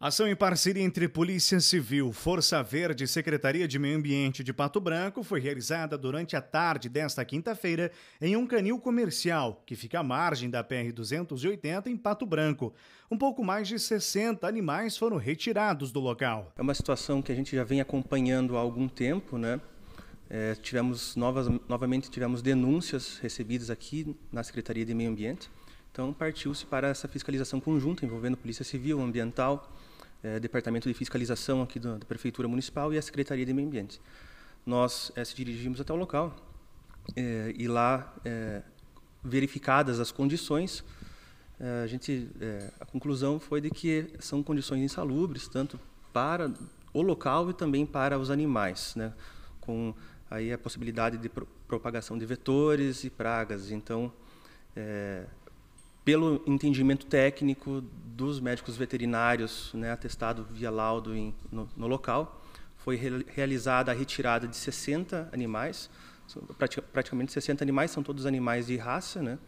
Ação em parceria entre Polícia Civil, Força Verde e Secretaria de Meio Ambiente de Pato Branco foi realizada durante a tarde desta quinta-feira em um canil comercial que fica à margem da PR-280 em Pato Branco. Um pouco mais de 60 animais foram retirados do local. É uma situação que a gente já vem acompanhando há algum tempo, né? É, tivemos novas, novamente tivemos denúncias recebidas aqui na Secretaria de Meio Ambiente. Então partiu-se para essa fiscalização conjunta envolvendo Polícia Civil, Ambiental, é, Departamento de Fiscalização aqui da, da, Prefeitura Municipal e a Secretaria de Meio Ambiente. Nós é, se dirigimos até o local é, e lá, verificadas as condições, a gente a conclusão foi de que são condições insalubres tanto para o local e também para os animais, né? Com aí a possibilidade de pro propagação de vetores e pragas. Então, pelo entendimento técnico dos médicos veterinários, né, atestado via laudo em, no, no, local. Foi re, realizada a retirada de 60 animais, praticamente 60 animais, são todos animais de raça, né?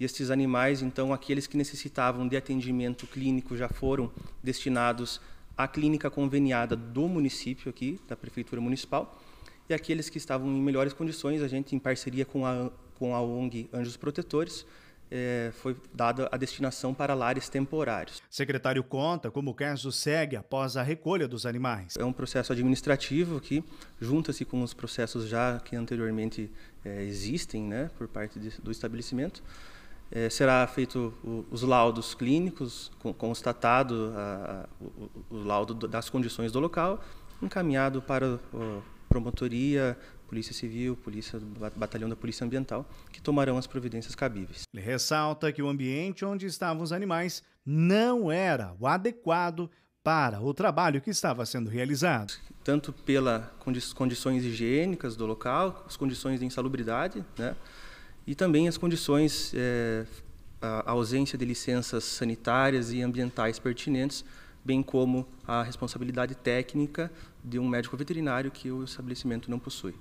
E estes animais, então, aqueles que necessitavam de atendimento clínico já foram destinados à clínica conveniada do município aqui, da prefeitura municipal, e aqueles que estavam em melhores condições, a gente, em parceria com a, com a ONG Anjos Protetores, é, foi dada a destinação para lares temporários. Secretário conta como o caso segue após a recolha dos animais. É um processo administrativo que junta-se com os processos já que anteriormente é, existem, né, por parte de, do estabelecimento. É, será feito o, os laudos clínicos, constatado a, a, o, o laudo das condições do local, encaminhado para o, promotoria, Polícia Civil, Polícia Batalhão da Polícia Ambiental, que tomarão as providências cabíveis. Ele ressalta que o ambiente onde estavam os animais não era o adequado para o trabalho que estava sendo realizado. Tanto pelas condi condições higiênicas do local, as condições de insalubridade, né? e também as condições, é, a ausência de licenças sanitárias e ambientais pertinentes bem como a responsabilidade técnica de um médico veterinário que o estabelecimento não possui.